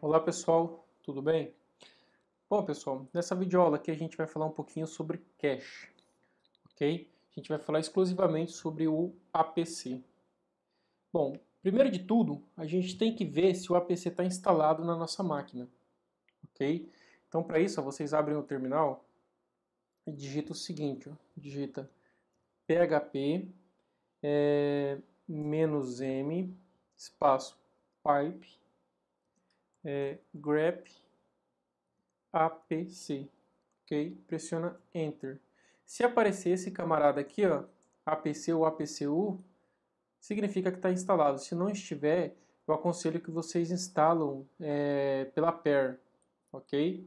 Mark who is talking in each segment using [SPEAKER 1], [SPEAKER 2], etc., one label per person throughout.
[SPEAKER 1] Olá pessoal, tudo bem? Bom pessoal, nessa videoaula aqui a gente vai falar um pouquinho sobre cache, ok? A gente vai falar exclusivamente sobre o APC. Bom, primeiro de tudo, a gente tem que ver se o APC está instalado na nossa máquina, ok? Então para isso, vocês abrem o terminal e digita o seguinte, ó, digita php é, menos m espaço pipe é, grep apc, ok? Pressiona enter. Se aparecer esse camarada aqui, ó, apc ou apcu, significa que está instalado. Se não estiver, eu aconselho que vocês instalam é, pela pair, ok?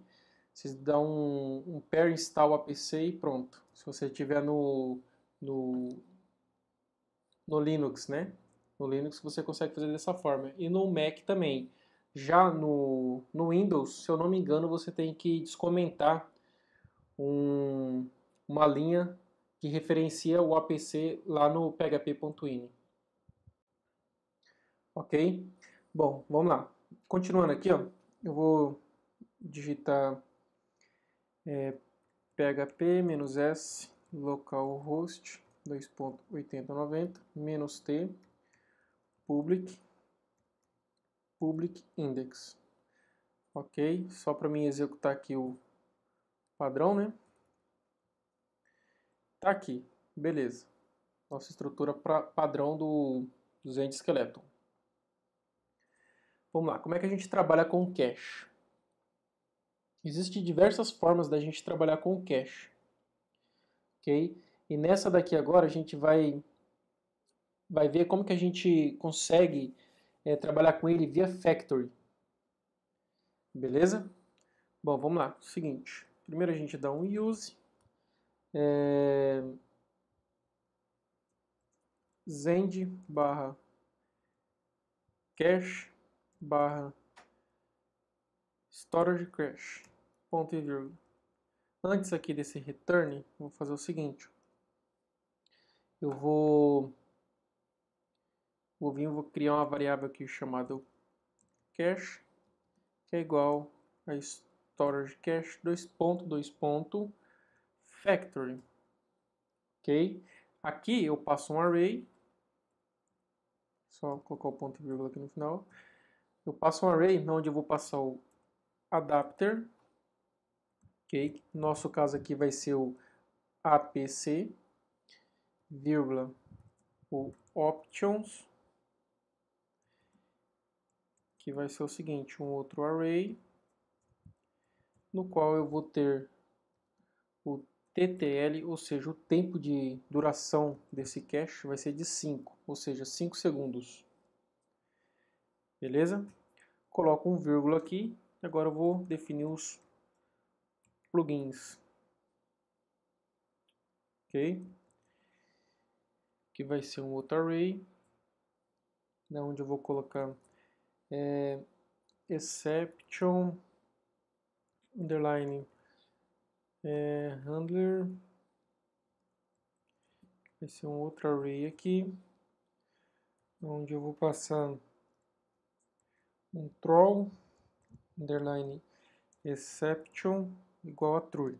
[SPEAKER 1] Vocês dão um, um pair install apc e pronto. Se você estiver no no, no Linux, né? No Linux você consegue fazer dessa forma. E no Mac também. Já no, no Windows, se eu não me engano, você tem que descomentar um, uma linha que referencia o APC lá no php.ini. Ok? Bom, vamos lá. Continuando aqui, ó, eu vou digitar é, php-s localhost 2.8090 menos t public public index. Ok, só para mim executar aqui o padrão, né? Tá aqui, beleza. Nossa estrutura padrão do, do Zend Skeleton. Vamos lá, como é que a gente trabalha com cache? Existem diversas formas da gente trabalhar com cache ok? E nessa daqui agora a gente vai, vai ver como que a gente consegue é, trabalhar com ele via Factory. Beleza? Bom, vamos lá. Seguinte, primeiro a gente dá um use. É... Zend barra cache barra storage cache ponto e vírgula Antes aqui desse return, vou fazer o seguinte. Eu vou, vou vir, vou criar uma variável aqui chamada cache, que é igual a storage cache, dois ponto, dois ponto, factory. Ok? Aqui eu passo um array, só colocar o ponto e vírgula aqui no final. Eu passo um array onde eu vou passar o adapter nosso caso aqui vai ser o APC, vírgula, o options, que vai ser o seguinte, um outro array, no qual eu vou ter o TTL, ou seja, o tempo de duração desse cache vai ser de 5, ou seja, 5 segundos. Beleza? Coloco um vírgula aqui, agora eu vou definir os plugins. Ok? Que vai ser um outro array, né, onde eu vou colocar é, exception underline é, handler vai ser um outro array aqui onde eu vou passar um troll underline exception igual a true.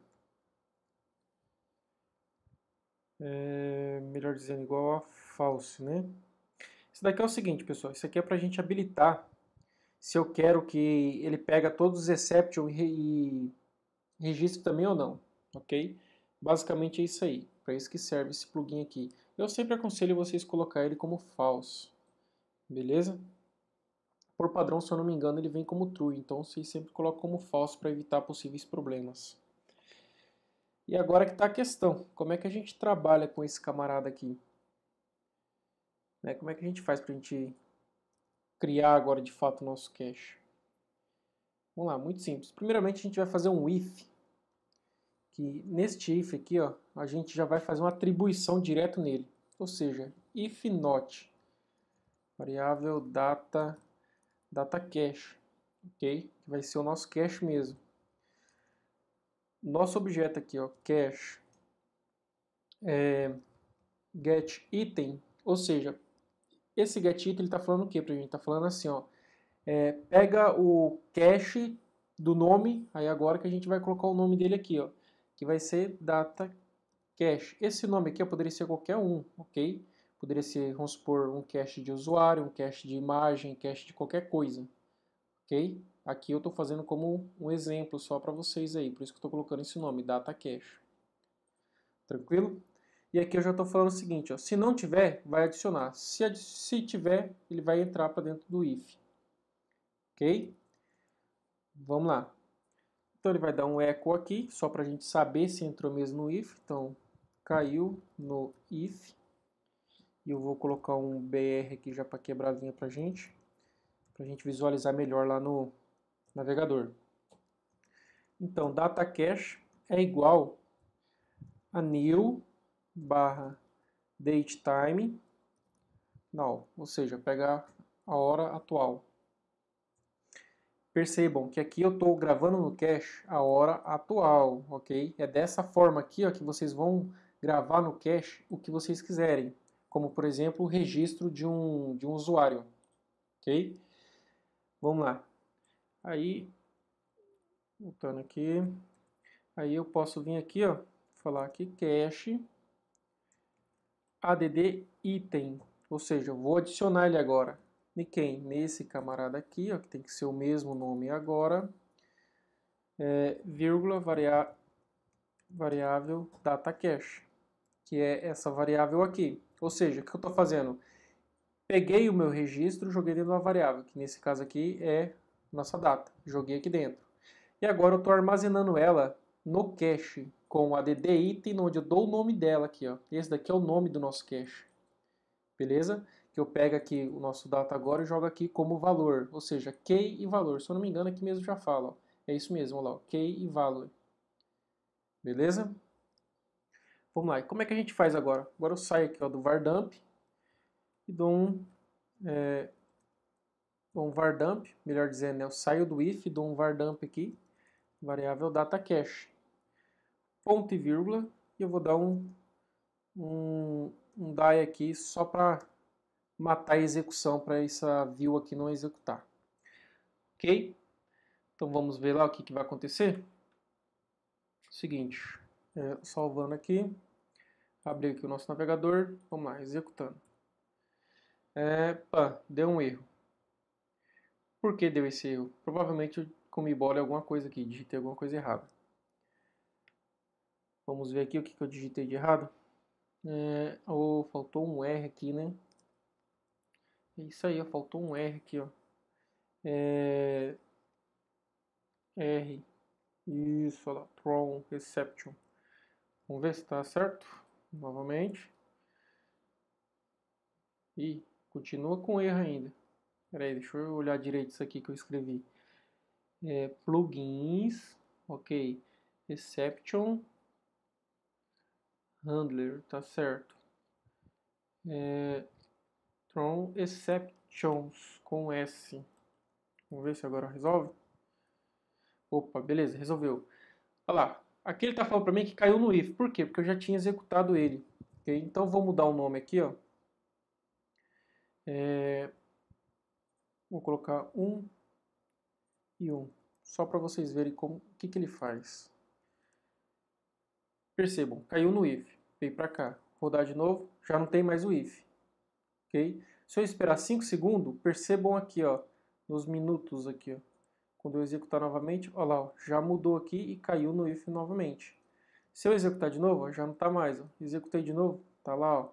[SPEAKER 1] É, melhor dizendo, igual a false, né? Isso daqui é o seguinte, pessoal. Isso aqui é para a gente habilitar se eu quero que ele pega todos os exception e registre também ou não, ok? Basicamente é isso aí. Para isso que serve esse plugin aqui. Eu sempre aconselho vocês colocar ele como falso. Beleza? Por padrão, se eu não me engano, ele vem como true, então vocês sempre colocam como falso para evitar possíveis problemas. E agora que está a questão, como é que a gente trabalha com esse camarada aqui? Né, como é que a gente faz para a gente criar agora de fato o nosso cache? Vamos lá, muito simples. Primeiramente a gente vai fazer um if, que neste if aqui ó, a gente já vai fazer uma atribuição direto nele, ou seja, if not, variável data data cache, ok? Que vai ser o nosso cache mesmo. Nosso objeto aqui, ó, cache é, get item, ou seja, esse get item ele está falando o que para a gente? Está falando assim, ó, é, pega o cache do nome, aí agora que a gente vai colocar o nome dele aqui, ó, que vai ser data cache. Esse nome aqui ó, poderia ser qualquer um, ok? Poderia ser, vamos supor, um cache de usuário, um cache de imagem, cache de qualquer coisa. Ok? Aqui eu estou fazendo como um exemplo só para vocês aí, por isso que eu estou colocando esse nome, data cache. Tranquilo? E aqui eu já estou falando o seguinte, ó, se não tiver, vai adicionar. Se, se tiver, ele vai entrar para dentro do if. Ok? Vamos lá. Então ele vai dar um echo aqui, só para a gente saber se entrou mesmo no if. Então, caiu no if. E eu vou colocar um BR aqui já para quebrar a linha para gente, para a gente visualizar melhor lá no navegador. Então, data cache é igual a new barra date time now, ou seja, pegar a hora atual. Percebam que aqui eu estou gravando no cache a hora atual, ok? É dessa forma aqui ó, que vocês vão gravar no cache o que vocês quiserem como por exemplo o registro de um, de um usuário. Ok? Vamos lá. Aí, voltando aqui, aí eu posso vir aqui, ó, falar aqui cache add item, ou seja, eu vou adicionar ele agora. E quem? Nesse camarada aqui, ó, que tem que ser o mesmo nome agora, é, vírgula variável data cache, que é essa variável aqui. Ou seja, o que eu estou fazendo? Peguei o meu registro, joguei dentro de uma variável, que nesse caso aqui é nossa data. Joguei aqui dentro. E agora eu estou armazenando ela no cache, com o add item, onde eu dou o nome dela aqui. Ó. Esse daqui é o nome do nosso cache. Beleza? Que eu pego aqui o nosso data agora e jogo aqui como valor. Ou seja, key e valor. Se eu não me engano, aqui mesmo já fala. É isso mesmo, ó lá, key e valor. Beleza? Vamos lá, como é que a gente faz agora? Agora eu saio aqui ó, do vardump e dou um, é, dou um vardump, melhor dizendo, né, eu saio do if, dou um vardump aqui, variável data cache, ponto e vírgula, e eu vou dar um, um, um die aqui só para matar a execução, para essa view aqui não executar. Ok? Então vamos ver lá o que, que vai acontecer. Seguinte, é, salvando aqui abrir aqui o nosso navegador, vamos lá, executando. É, pá, deu um erro. Por que deu esse erro? Provavelmente eu comi bola alguma coisa aqui, digitei alguma coisa errada. Vamos ver aqui o que, que eu digitei de errado. É, oh, faltou um R aqui, né? É isso aí, ó, faltou um R aqui, ó. É, R. Isso, olha lá, Tron Reception. Vamos ver se está certo novamente. E continua com erro ainda. Peraí, deixa eu olhar direito isso aqui que eu escrevi. É, plugins, ok. Exception Handler, tá certo. É, Tron Exceptions com S. Vamos ver se agora resolve. Opa, beleza, resolveu. Olha lá, Aqui ele está falando para mim que caiu no if. Por quê? Porque eu já tinha executado ele. Okay? Então vou mudar o nome aqui. Ó. É... Vou colocar 1 um e 1. Um, só para vocês verem como, o que, que ele faz. Percebam, caiu no if. Veio para cá. Rodar de novo, já não tem mais o if. Okay? Se eu esperar 5 segundos, percebam aqui, ó, nos minutos aqui, ó, quando eu executar novamente, olha lá, já mudou aqui e caiu no if novamente. Se eu executar de novo, já não está mais. Ó. Executei de novo, está lá. Ó.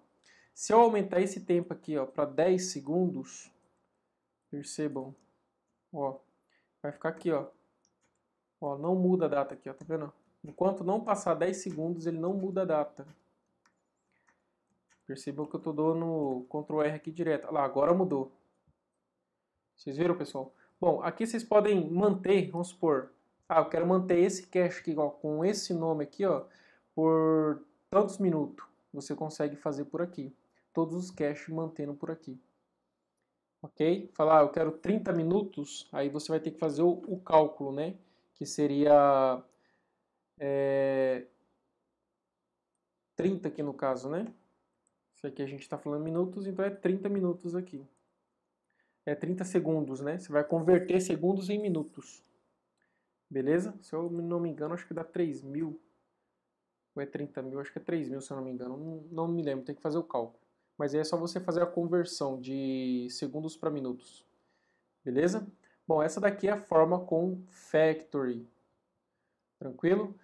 [SPEAKER 1] Se eu aumentar esse tempo aqui para 10 segundos, percebam, ó, vai ficar aqui, ó. Ó, não muda a data aqui, ó, tá vendo? Enquanto não passar 10 segundos, ele não muda a data. Percebam que eu estou dando Ctrl R aqui direto. Olha lá, agora mudou. Vocês viram, pessoal? Bom, aqui vocês podem manter, vamos supor, ah, eu quero manter esse cache aqui ó, com esse nome aqui ó, por tantos minutos. Você consegue fazer por aqui. Todos os caches mantendo por aqui. Ok? Falar, ah, eu quero 30 minutos, aí você vai ter que fazer o, o cálculo, né? Que seria é, 30 aqui no caso, né? Isso aqui a gente está falando minutos, então é 30 minutos aqui é 30 segundos, né? Você vai converter segundos em minutos. Beleza? Se eu não me engano, acho que dá 3 mil. Ou é 30 mil? Acho que é 3 mil, se eu não me engano. Não, não me lembro, tem que fazer o cálculo. Mas aí é só você fazer a conversão de segundos para minutos. Beleza? Bom, essa daqui é a forma com factory. Tranquilo?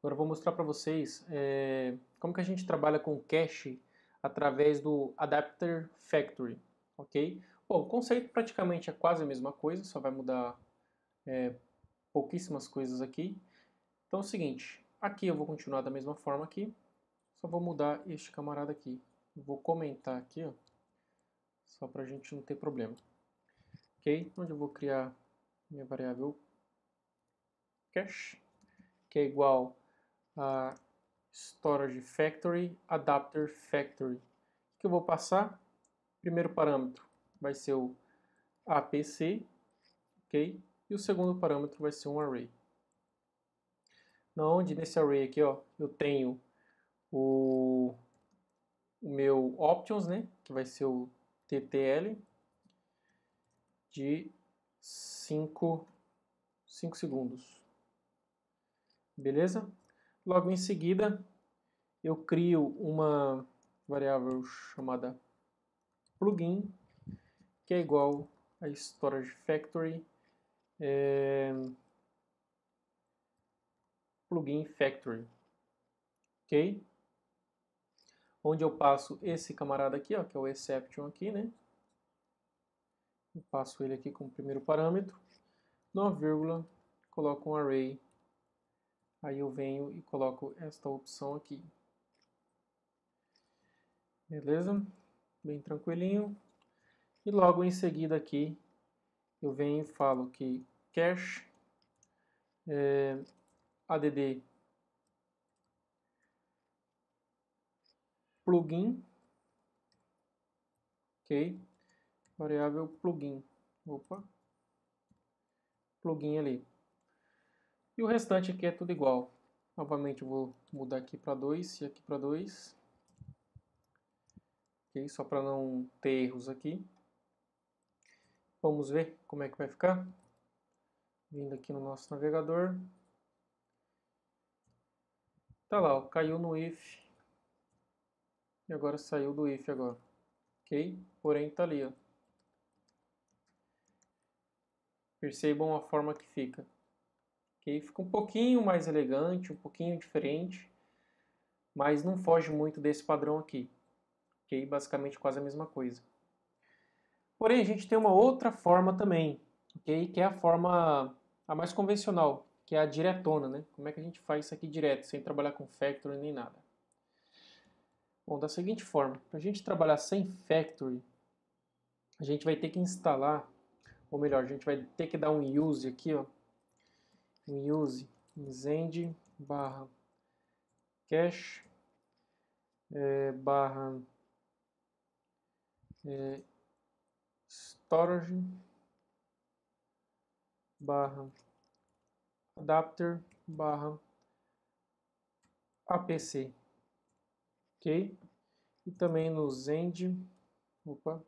[SPEAKER 1] Agora eu vou mostrar para vocês é, como que a gente trabalha com cache através do adapter factory, ok? Bom, o conceito praticamente é quase a mesma coisa, só vai mudar é, pouquíssimas coisas aqui. Então é o seguinte, aqui eu vou continuar da mesma forma aqui, só vou mudar este camarada aqui. vou comentar aqui, ó, só para a gente não ter problema. Ok? Onde eu vou criar minha variável cache, que é igual a storage factory adapter factory. O que eu vou passar? Primeiro parâmetro, vai ser o APC, ok? E o segundo parâmetro vai ser um array. Na onde nesse array aqui, ó, eu tenho o, o meu options, né, que vai ser o TTL de 5 5 segundos. Beleza? Logo em seguida, eu crio uma variável chamada plugin que é igual a Storage Factory é, Plugin Factory, ok? Onde eu passo esse camarada aqui, ó, que é o exception aqui, né? Eu passo ele aqui como primeiro parâmetro, numa vírgula, coloco um array, aí eu venho e coloco esta opção aqui. Beleza? Bem tranquilinho. E logo em seguida aqui eu venho e falo que cache é, add plugin, ok? Variável plugin, opa, plugin ali. E o restante aqui é tudo igual. Novamente vou mudar aqui para 2 e aqui para 2. Ok? Só para não ter erros aqui. Vamos ver como é que vai ficar. Vindo aqui no nosso navegador. Tá lá, ó, caiu no if. E agora saiu do if agora. Ok? Porém tá ali, ó. Percebam a forma que fica. Ok? Fica um pouquinho mais elegante, um pouquinho diferente. Mas não foge muito desse padrão aqui. Ok? Basicamente quase a mesma coisa. Porém, a gente tem uma outra forma também, Que é a forma a mais convencional, que é a diretona, né? Como é que a gente faz isso aqui direto, sem trabalhar com factory nem nada? Bom, da seguinte forma, para a gente trabalhar sem factory, a gente vai ter que instalar, ou melhor, a gente vai ter que dar um use aqui, ó, um use em zend barra cache é, barra é, storage barra adapter barra apc ok e também no zend opa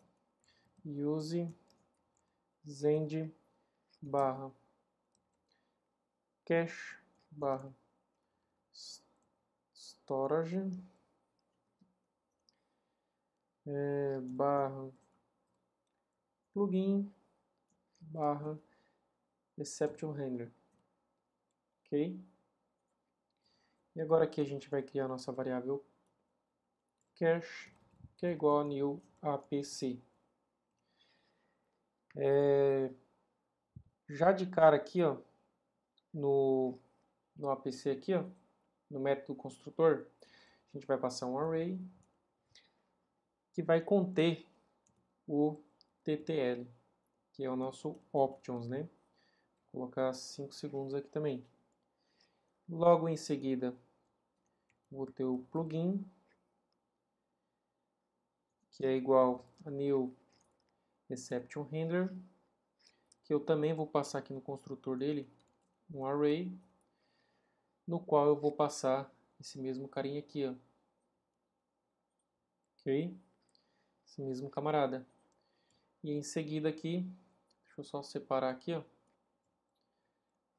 [SPEAKER 1] use zend barra cache barra storage é, barra plugin barra exception handler. Ok? E agora aqui a gente vai criar nossa variável cache, que é igual a new apc. É, já de cara aqui, ó, no, no apc aqui, ó, no método construtor, a gente vai passar um array que vai conter o TTL, que é o nosso options, né? Vou colocar 5 segundos aqui também. Logo em seguida, vou ter o plugin, que é igual a new exception render, que eu também vou passar aqui no construtor dele um array, no qual eu vou passar esse mesmo carinha aqui, ó. ok? Esse mesmo camarada. E em seguida aqui, deixa eu só separar aqui, ó.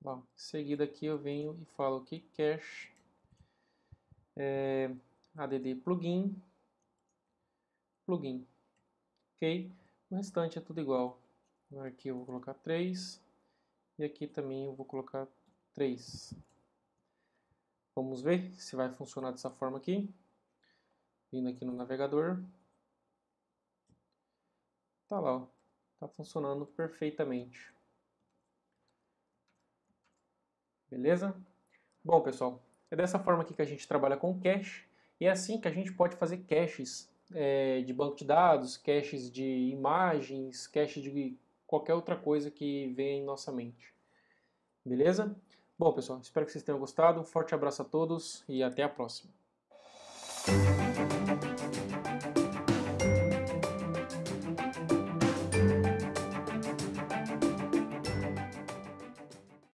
[SPEAKER 1] Bom, em seguida aqui eu venho e falo que cache é, add plugin, plugin, ok? O restante é tudo igual. Aqui eu vou colocar 3 e aqui também eu vou colocar 3. Vamos ver se vai funcionar dessa forma aqui. Vindo aqui no navegador, Tá lá, ó. tá funcionando perfeitamente. Beleza? Bom, pessoal, é dessa forma aqui que a gente trabalha com cache e é assim que a gente pode fazer caches é, de banco de dados, caches de imagens, caches de qualquer outra coisa que venha em nossa mente. Beleza? Bom, pessoal, espero que vocês tenham gostado. Um forte abraço a todos e até a próxima.